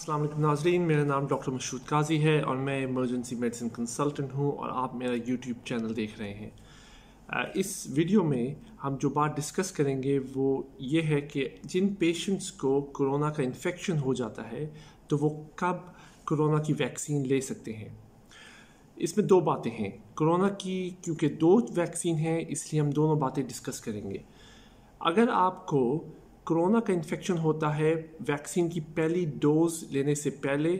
असलम नाजरीन मेरा नाम डॉक्टर मशहूद काजी है और मैं इमरजेंसी मेडिसिन कंसल्टेंट हूँ और आप मेरा यूट्यूब चैनल देख रहे हैं इस वीडियो में हम जो बात डिस्कस करेंगे वो ये है कि जिन पेशेंट्स को कोरोना का इन्फेक्शन हो जाता है तो वो कब कोरोना की वैक्सीन ले सकते हैं इसमें दो बातें हैं कोरोना की क्योंकि दो वैक्सीन हैं इसलिए हम दोनों बातें डिस्कस करेंगे अगर आपको कोरोना का इन्फेक्शन होता है वैक्सीन की पहली डोज लेने से पहले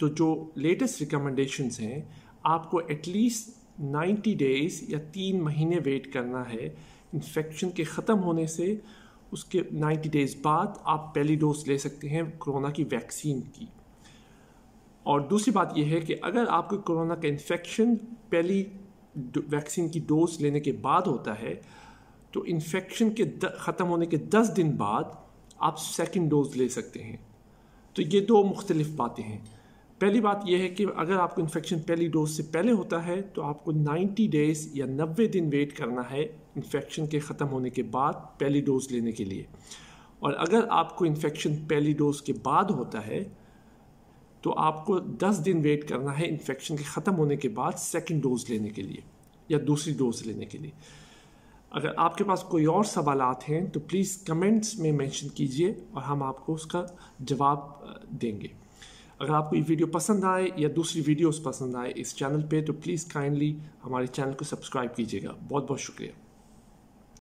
तो जो लेटेस्ट रिकमेंडेशंस हैं आपको एटलीस्ट 90 डेज या तीन महीने वेट करना है इन्फेक्शन के ख़त्म होने से उसके 90 डेज बाद आप पहली डोज ले सकते हैं कोरोना की वैक्सीन की और दूसरी बात यह है कि अगर आपको कोरोना का इन्फेक्शन पहली वैक्सीन की डोज लेने के बाद होता है तो इन्फेक्शन के ख़त्म होने के दस दिन बाद आप सेकेंड डोज ले सकते हैं तो ये दो मुख्तलिफ बातें हैं पहली बात यह है कि अगर आपको इन्फेक्शन पहली डोज से पहले होता है तो आपको 90 डेज़ या 90 दिन वेट करना है इन्फेक्शन के ख़त्म होने के बाद पहली डोज लेने के लिए और अगर आपको इन्फेक्शन पहली डोज के बाद होता है तो आपको 10 दिन वेट करना है इन्फेक्शन के ख़त्म होने के बाद सेकेंड डोज लेने के लिए या दूसरी डोज लेने के लिए अगर आपके पास कोई और सवाल हैं तो प्लीज़ कमेंट्स में मेंशन कीजिए और हम आपको उसका जवाब देंगे अगर आपको ये वीडियो पसंद आए या दूसरी वीडियोस पसंद आए इस चैनल पे तो प्लीज़ काइंडली हमारे चैनल को सब्सक्राइब कीजिएगा बहुत बहुत शुक्रिया